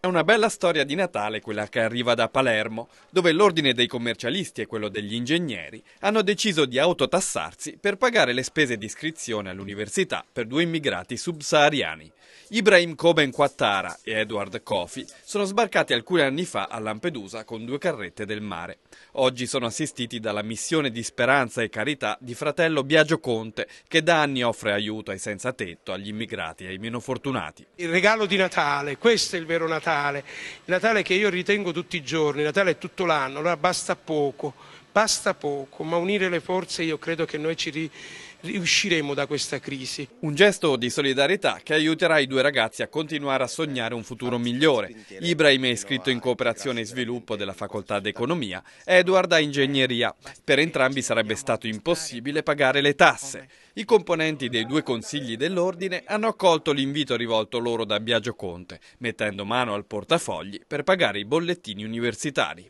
È una bella storia di Natale quella che arriva da Palermo, dove l'ordine dei commercialisti e quello degli ingegneri hanno deciso di autotassarsi per pagare le spese di iscrizione all'università per due immigrati subsahariani. Ibrahim Koben Quattara e Edward Kofi sono sbarcati alcuni anni fa a Lampedusa con due carrette del mare. Oggi sono assistiti dalla missione di speranza e carità di fratello Biagio Conte, che da anni offre aiuto ai senza tetto, agli immigrati e ai meno fortunati. Il regalo di Natale, questo è il vero Natale Natale, il Natale che io ritengo tutti i giorni, Natale è tutto l'anno, allora basta poco Basta poco, ma unire le forze io credo che noi ci ri riusciremo da questa crisi. Un gesto di solidarietà che aiuterà i due ragazzi a continuare a sognare un futuro migliore. Ibrahim è iscritto in cooperazione e sviluppo della facoltà d'economia, Edward ha ingegneria. Per entrambi sarebbe stato impossibile pagare le tasse. I componenti dei due consigli dell'ordine hanno accolto l'invito rivolto loro da Biagio Conte, mettendo mano al portafogli per pagare i bollettini universitari.